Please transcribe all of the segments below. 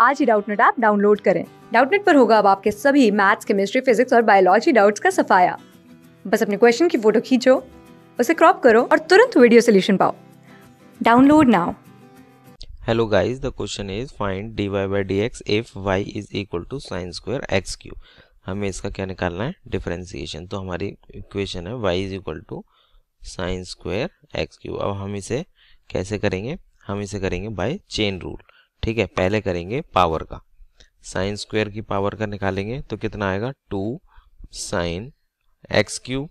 आज ही Doubtnut app download करें डाउटनेट पर होगा अब आपके सभी मैथ्स केमिस्ट्री फिजिक्स और बायोलॉजी डाउट्स का सफाया बस अपने क्वेश्चन की फोटो खींचो उसे क्रॉप करो और तुरंत वीडियो सोल्यूशन पाओ download now hello hello guys the question is find by D X if Y is equal to sine square X cube हमें इसका क्या निकालना है डिफरेंशिएशन तो हमारी इक्वेशन है Y is equal to sine square X cube अब हम इसे कैसे करेंगे हम इसे करेंगे बाय चेन रूल ठीक है पहले करेंगे पावर का साइन स्क्वायर की पावर का निकालेंगे तो कितना आएगा टू साइन एक्स क्यूब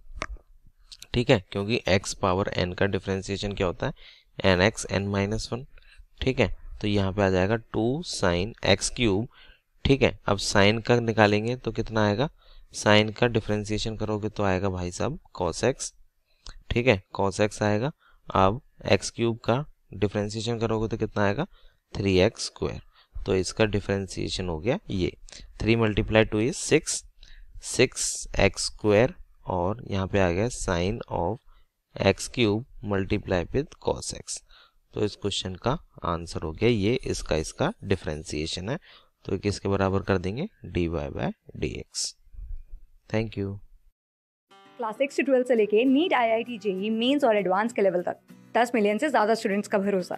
ठीक है क्योंकि एक्स पावर एन का डिफ्रेंसिएशन क्या होता है N X N minus one ठीक है तो यहाँ पे आ जाएगा टू साइन एक्स क्यूब ठीक है अब साइन का निकालेंगे तो कितना आएगा साइन का डिफ्रेंसिएशन करोगे तो आएगा भाई साहब कॉस एक्स ठीक है कॉस एक्स आएगा अब एक्स क्यूब का डिफ्रेंसिएशन करोगे तो कितना आएगा थ्री एक्स स्क्वायर तो इसका डिफ्रेंसीशन हो गया ये three multiply two is six six X square और यहाँ पे आ गया sine of X cube multiply with cos X तो इस क्वेश्चन का आंसर हो गया ये इसका इसका डिफ्रेंसीशन है तो किसके बराबर कर देंगे D Y by D X thank you class six से ट्वेल्थ से लेके NEET I I T JEE mains और एडवांस के लेवल तक दस मिलियन से ज़्यादा स्टूडेंट्स का भरोसा